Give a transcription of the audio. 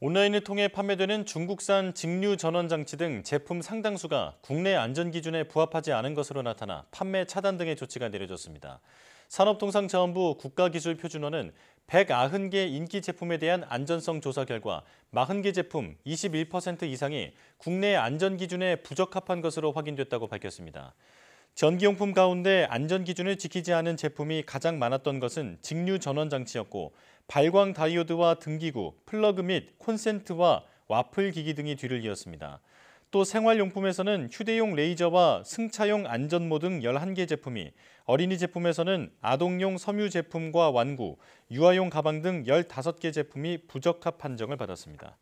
온라인을 통해 판매되는 중국산 직류 전원 장치 등 제품 상당수가 국내 안전 기준에 부합하지 않은 것으로 나타나 판매 차단 등의 조치가 내려졌습니다. 산업통상자원부 국가기술표준원은 190개 인기 제품에 대한 안전성 조사 결과 40개 제품 21% 이상이 국내 안전 기준에 부적합한 것으로 확인됐다고 밝혔습니다. 전기용품 가운데 안전 기준을 지키지 않은 제품이 가장 많았던 것은 직류 전원 장치였고 발광 다이오드와 등기구, 플러그 및 콘센트와 와플 기기 등이 뒤를 이었습니다. 또 생활용품에서는 휴대용 레이저와 승차용 안전모 등 11개 제품이, 어린이 제품에서는 아동용 섬유 제품과 완구, 유아용 가방 등 15개 제품이 부적합 판정을 받았습니다.